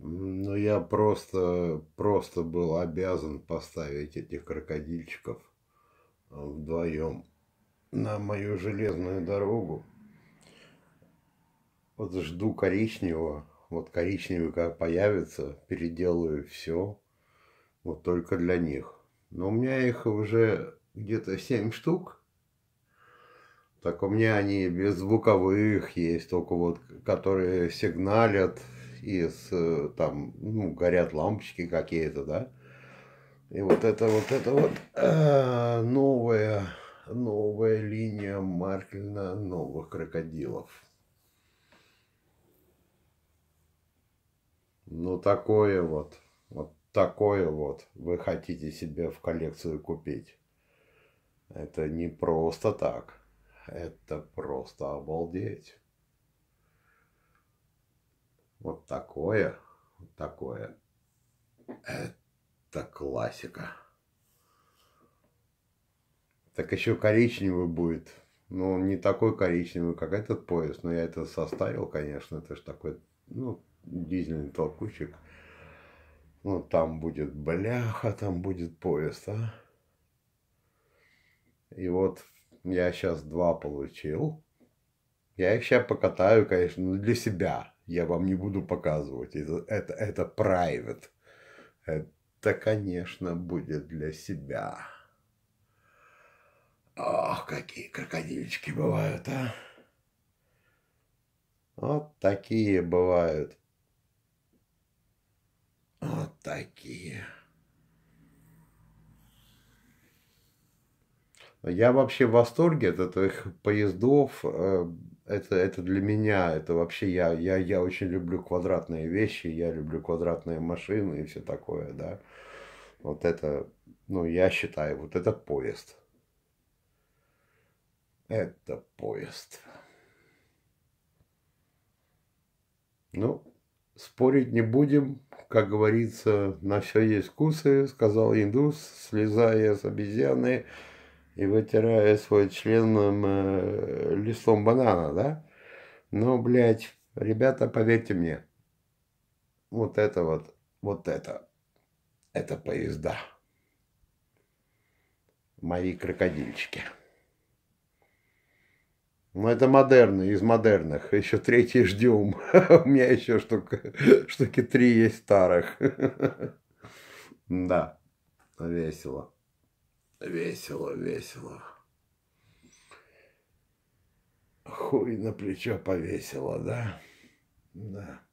Ну я просто, просто был обязан поставить этих крокодильчиков э, вдвоем на мою железную дорогу. Вот жду коричневого. Вот коричневый как появится, переделаю все. Вот только для них. Но у меня их уже где-то 7 штук. Так у меня они без есть, только вот которые сигналят и с, э, там ну, горят лампочки какие-то, да. И вот это вот это вот э, новая новая линия Маркельна новых крокодилов. Ну такое вот, вот такое вот вы хотите себе в коллекцию купить. Это не просто так. Это просто обалдеть. Вот такое, вот такое. Это классика. Так еще коричневый будет. Но ну, он не такой коричневый, как этот поезд. Но я это составил, конечно. Это же такой, ну, дизельный толкучек. Ну, там будет бляха, там будет поезд, а. И вот я сейчас два получил. Я их сейчас покатаю, конечно, ну, для себя я вам не буду показывать, это, это, это private. Это, конечно, будет для себя. Ох, какие крокодильчики бывают, а! Вот такие бывают. Вот такие. Я вообще в восторге от этих поездов. Э, это, это для меня, это вообще я, я, я очень люблю квадратные вещи, я люблю квадратные машины и все такое, да. Вот это, ну, я считаю, вот это поезд. Это поезд. Ну, спорить не будем, как говорится, на все есть вкусы, сказал индус, слезая с обезьяны и вытираю свой член эм, э, листом банана, да? но, блядь, ребята, поверьте мне, вот это вот, вот это, это поезда. Мои крокодильчики. Но ну, это модерны, из модерных. Еще третий ждем. У меня еще штук, штуки три есть старых. Да, весело. Весело, весело. Хуй на плечо повесила, да? Да.